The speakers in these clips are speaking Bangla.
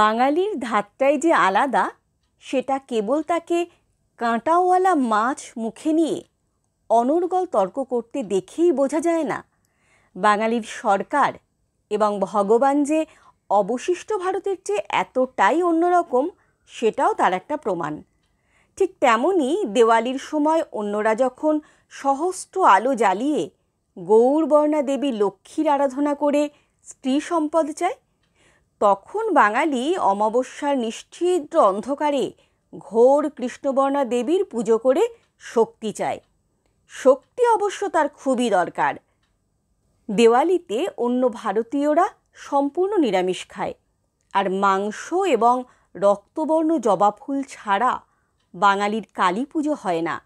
বাঙালির ধাতটাই যে আলাদা সেটা কেবল তাকে কাঁটাওয়ালা মাছ মুখে নিয়ে অনর্গল তর্ক করতে দেখেই বোঝা যায় না বাঙালির সরকার এবং ভগবান যে অবশিষ্ট ভারতের চেয়ে এতটাই অন্যরকম সেটাও তার একটা প্রমাণ ঠিক তেমনই দেওয়ালির সময় অন্যরা যখন সহস্র আলো জ্বালিয়ে গৌরবর্ণা দেবী লক্ষ্মীর আরাধনা করে স্ত্রী সম্পদ চায় তখন বাঙালি অমাবস্যার নিশ্চিদ্র অন্ধকারে ঘোর কৃষ্ণবর্ণা দেবীর পুজো করে শক্তি চায় শক্তি অবশ্য তার খুবই দরকার দেওয়ালিতে অন্য ভারতীয়রা সম্পূর্ণ নিরামিষ খায় আর মাংস এবং রক্তবর্ণ জবা ফুল ছাড়া বাঙালির কালী পুজো হয় না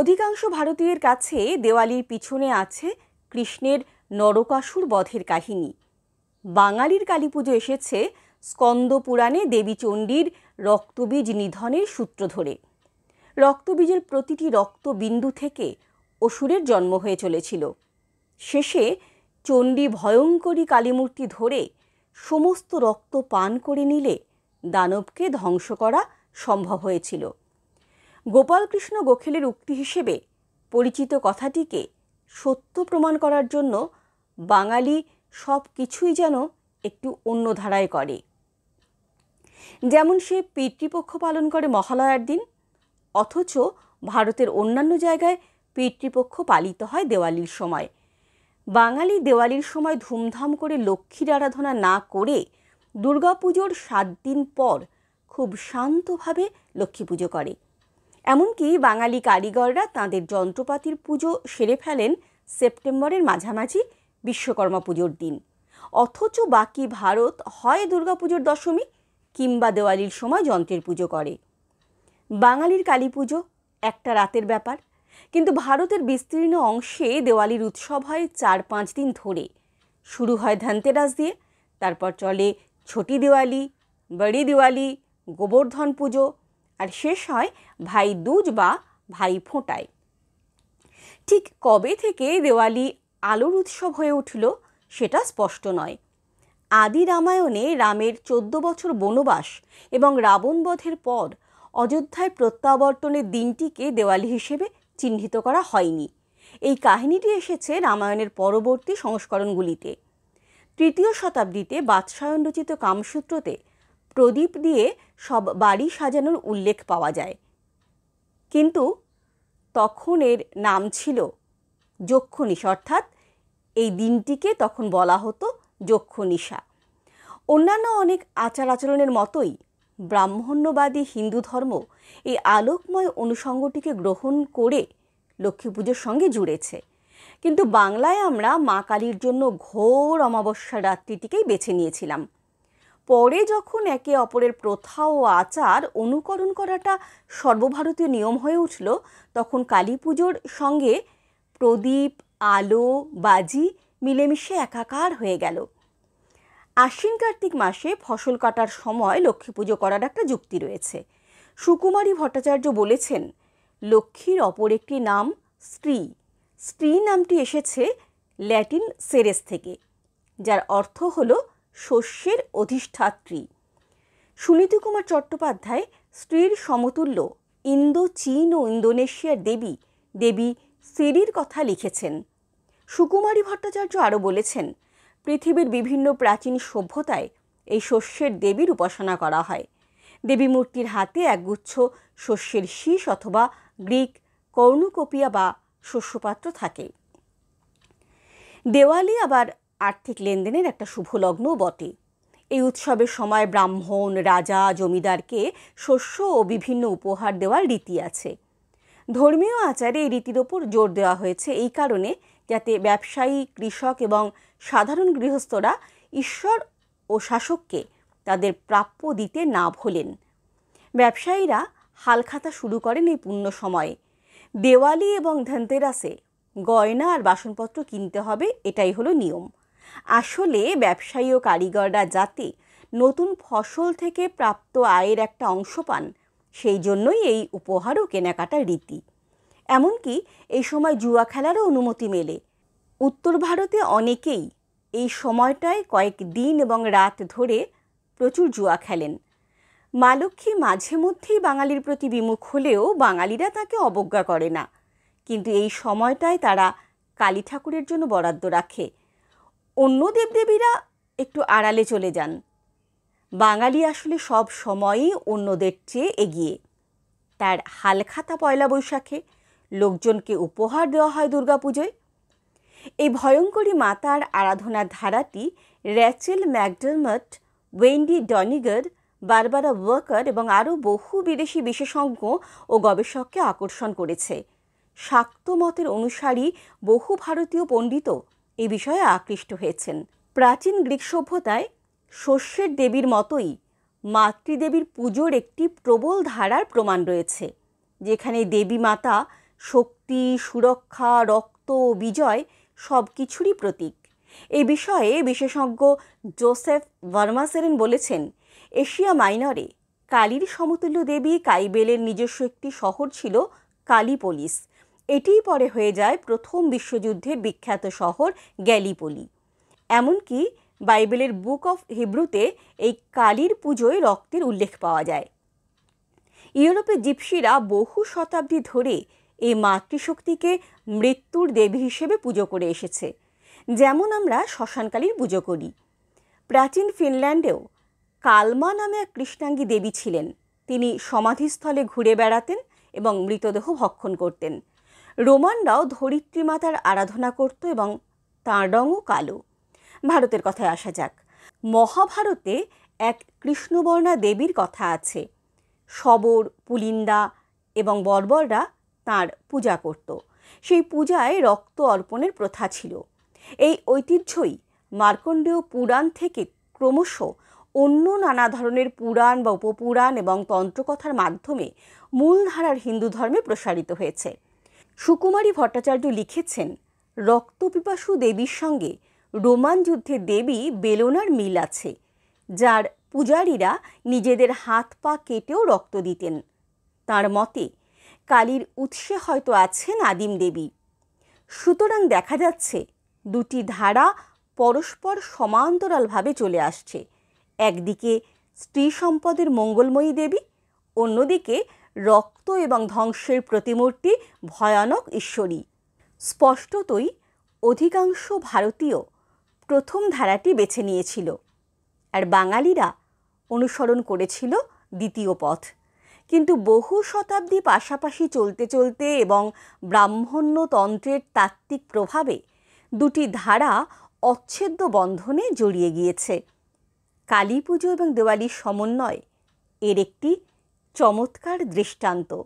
অধিকাংশ ভারতীয়ের কাছে দেওয়ালির পিছনে আছে কৃষ্ণের নরকাসুর বধের কাহিনী বাঙালির কালী পুজো এসেছে স্কন্দ পুরাণে দেবী চণ্ডীর রক্তবীজ নিধনের সূত্র ধরে রক্তবীজের প্রতিটি রক্তবিন্দু থেকে অসুরের জন্ম হয়ে চলেছিল শেষে চণ্ডী ভয়ঙ্করী কালীমূর্তি ধরে সমস্ত রক্ত পান করে নিলে দানবকে ধ্বংস করা সম্ভব হয়েছিল গোপালকৃষ্ণ গোখেলের উক্তি হিসেবে পরিচিত কথাটিকে সত্য প্রমাণ করার জন্য বাঙালি সব কিছুই যেন একটু অন্য ধারায় করে যেমন সে পিতৃপক্ষ পালন করে মহালয়ার দিন অথচ ভারতের অন্যান্য জায়গায় পিতৃপক্ষ পালিত হয় দেওয়ালির সময় বাঙালি দেওয়ালির সময় ধুমধাম করে লক্ষ্মীর আরাধনা না করে দুর্গাপুজোর সাত দিন পর খুব শান্তভাবে লক্ষ্মী পুজো করে এমনকি বাঙালি কারিগররা তাঁদের যন্ত্রপাতির পুজো সেরে ফেলেন সেপ্টেম্বরের মাঝামাঝি বিশ্বকর্মা পুজোর দিন অথচ বাকি ভারত হয় দুর্গাপুজোর দশমী কিংবা দেওয়ালির সময় যন্ত্রের পুজো করে বাঙালির কালী পুজো একটা রাতের ব্যাপার কিন্তু ভারতের বিস্তীর্ণ অংশে দেওয়ালির উৎসব হয় চার পাঁচ দিন ধরে শুরু হয় ধনতেরাস দিয়ে তারপর চলে ছোটি দেওয়ালি বড়ি দেওয়ালি গোবর্ধন পুজো আর শেষ হয় ভাই দুজ বা ভাই ফোঁটায় ঠিক কবে থেকে দেওয়ালি আলোর উৎসব হয়ে উঠল সেটা স্পষ্ট নয় আদি রামায়ণে রামের চোদ্দ বছর বনবাস এবং রাবণবধের পর অযোধ্যায় প্রত্যাবর্তনের দিনটিকে দেওয়ালি হিসেবে চিহ্নিত করা হয়নি এই কাহিনীটি এসেছে রামায়ণের পরবর্তী সংস্করণগুলিতে তৃতীয় শতাব্দীতে বাদশায়ন রচিত কামসূত্রতে প্রদীপ দিয়ে সব বাড়ি সাজানোর উল্লেখ পাওয়া যায় কিন্তু তখন এর নাম ছিল যক্ষণীষ অর্থাৎ এই দিনটিকে তখন বলা হতো যক্ষনিশা অন্যান্য অনেক আচার আচরণের মতোই ব্রাহ্মণ্যবাদী হিন্দু ধর্ম এই আলোকময় অনুষঙ্গটিকে গ্রহণ করে লক্ষ্মী পুজোর সঙ্গে জুড়েছে কিন্তু বাংলায় আমরা মা কালীর জন্য ঘোর অমাবস্যা রাত্রিটিকেই বেছে নিয়েছিলাম পরে যখন একে অপরের প্রথা ও আচার অনুকরণ করাটা সর্বভারতীয় নিয়ম হয়ে উঠল তখন কালী পুজোর সঙ্গে প্রদীপ আলো বাজি মিলেমিশে একাকার হয়ে গেল আশ্বিন কার্তিক মাসে ফসল কাটার সময় লক্ষ্মী পুজো করার একটা যুক্তি রয়েছে সুকুমারী ভট্টাচার্য বলেছেন লক্ষ্মীর অপর একটি নাম স্ত্রী স্ত্রী নামটি এসেছে ল্যাটিন সেরেস থেকে যার অর্থ হল শস্যের অধিষ্ঠাত্রী সুনীতি কুমার চট্টোপাধ্যায় স্ত্রীর সমতুল্য ইন্দো চীন ও ইন্দোনেশিয়ার দেবী দেবী সিডির কথা লিখেছেন সুকুমারী ভট্টাচার্য আরও বলেছেন পৃথিবীর বিভিন্ন প্রাচীন সভ্যতায় এই শস্যের দেবীর উপাসনা করা হয় দেবী মূর্তির হাতে একগুচ্ছ শস্যের শীষ অথবা গ্রিক কর্ণকপিয়া বা শস্যপাত্র থাকে দেওয়ালি আবার আর্থিক লেনদেনের একটা শুভ লগ্নও বটে এই উৎসবের সময় ব্রাহ্মণ রাজা জমিদারকে শস্য ও বিভিন্ন উপহার দেওয়ার রীতি আছে ধর্মীয় আচারে এই রীতির ওপর জোর দেওয়া হয়েছে এই কারণে যাতে ব্যবসায়ী কৃষক এবং সাধারণ গৃহস্থরা ঈশ্বর ও শাসককে তাদের প্রাপ্য দিতে না ভোলেন ব্যবসায়ীরা হালখাতা শুরু করেন এই পূর্ণ সময়ে দেওয়ালি এবং ধনতেরাসে গয়না আর বাসনপত্র কিনতে হবে এটাই হলো নিয়ম আসলে ব্যবসায়ী ও কারিগররা যাতে নতুন ফসল থেকে প্রাপ্ত আয়ের একটা অংশ পান সেই জন্যই এই উপহারও কেনাকাটার রীতি এমনকি এই সময় জুয়া খেলারও অনুমতি মেলে উত্তর ভারতে অনেকেই এই সময়টায় কয়েক দিন এবং রাত ধরে প্রচুর জুয়া খেলেন মা লক্ষ্মী মাঝে মধ্যেই বাঙালির প্রতি বিমুখ হলেও বাঙালিরা তাকে অবজ্ঞা করে না কিন্তু এই সময়টায় তারা কালী ঠাকুরের জন্য বরাদ্দ রাখে অন্য দেবদেবীরা একটু আড়ালে চলে যান বাঙালি আসলে সব সময়ই অন্যদের চেয়ে এগিয়ে তার হালখাতা পয়লা বৈশাখে লোকজনকে উপহার দেওয়া হয় দুর্গাপুজোয় এই ভয়ঙ্করী মাতার আরাধনার ধারাটি Rachel McDermott Wendy Doniger Barbara Worker এবং আরও বহু বিদেশি বিশেষজ্ঞ ও গবেষককে আকর্ষণ করেছে শাক্তমতের অনুসারী বহু ভারতীয় পণ্ডিত এ বিষয়ে আকৃষ্ট হয়েছেন প্রাচীন গ্রিক সভ্যতায় শস্যের দেবীর মতোই মাতৃদেবীর পুজোর একটি প্রবল ধারার প্রমাণ রয়েছে যেখানে দেবী মাতা শক্তি সুরক্ষা রক্ত ও বিজয় সব কিছুরই প্রতীক এই বিষয়ে বিশেষজ্ঞ জোসেফ ভার্মাসেরেন বলেছেন এশিয়া মাইনরে কালীর সমতুল্য দেবী কাইবেলের নিজস্ব একটি শহর ছিল কালীপলিস এটিই পরে হয়ে যায় প্রথম বিশ্বযুদ্ধের বিখ্যাত শহর গ্যালিপলি এমনকি বাইবেলের বুক অফ হিব্রুতে এই কালীর পুজোয় রক্তের উল্লেখ পাওয়া যায় ইউরোপে জিপসিরা বহু শতাব্দী ধরে এই মাতৃশক্তিকে মৃত্যুর দেবী হিসেবে পুজো করে এসেছে যেমন আমরা শ্মশানকালীর পুজো করি প্রাচীন ফিনল্যান্ডেও কালমা নামে এক কৃষ্ণাঙ্গী দেবী ছিলেন তিনি সমাধিস্থলে ঘুরে বেড়াতেন এবং মৃতদেহ ভক্ষণ করতেন রোমানরাও ধরিত্রী মাতার আরাধনা করত এবং তাঁর রঙও কালো ভারতের কথায় আসা যাক মহাভারতে এক কৃষ্ণবর্ণা দেবীর কথা আছে শবর পুলিন্দা এবং বর্বররা তার পূজা করত সেই পূজায় রক্ত অর্পণের প্রথা ছিল এই ঐতিহ্যই মার্কণ্ডেয় পুরাণ থেকে ক্রমশ অন্য নানা ধরনের পুরাণ বা উপপুরাণ এবং তন্ত্রকথার মাধ্যমে মূলধারার হিন্দু ধর্মে প্রসারিত হয়েছে সুকুমারী ভট্টাচার্য লিখেছেন রক্তপিপাসু দেবীর সঙ্গে রোমান যুদ্ধে দেবী বেলোনার মিল আছে যার পূজারীরা নিজেদের হাত পা কেটেও রক্ত দিতেন তার মতে কালীর উৎসে হয়তো আছেন আদিম দেবী সুতরাং দেখা যাচ্ছে দুটি ধারা পরস্পর সমান্তরালভাবে চলে আসছে একদিকে স্ত্রী সম্পদের মঙ্গলময়ী দেবী অন্যদিকে রক্ত এবং ধ্বংসের প্রতিমূর্তি ভয়ানক ঈশ্বরী স্পষ্টতই অধিকাংশ ভারতীয় প্রথম ধারাটি বেছে নিয়েছিল আর বাঙালিরা অনুসরণ করেছিল দ্বিতীয় পথ কিন্তু বহু শতাব্দী পাশাপাশি চলতে চলতে এবং ব্রাহ্মণ্যতন্ত্রের তাত্ত্বিক প্রভাবে দুটি ধারা অচ্ছেদ্য বন্ধনে জড়িয়ে গিয়েছে কালী পুজো এবং দেওয়ালির সমন্বয় এর একটি চমৎকার দৃষ্টান্ত